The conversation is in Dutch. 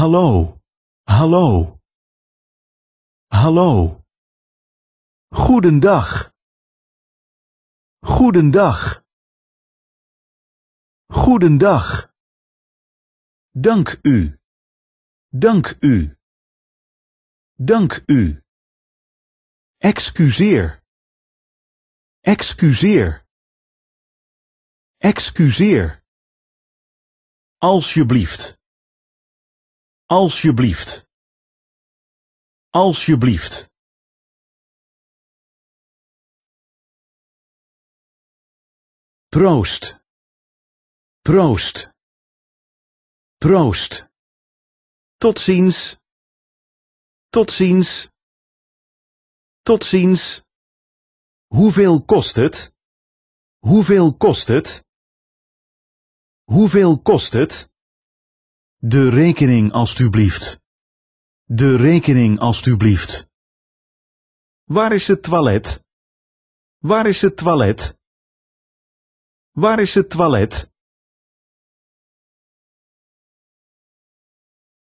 Hallo, hallo, hallo. Goedendag, goedendag, goedendag. Dank u, dank u, dank u. Excuseer, excuseer, excuseer. Alsjeblieft. Alsjeblieft. Alsjeblieft. Proost. Proost. Proost. Tot ziens. Tot ziens. Tot ziens. Hoeveel kost het? Hoeveel kost het? Hoeveel kost het? De rekening alstublieft. De rekening alstublieft. Waar is het toilet? Waar is het toilet? Waar is het toilet?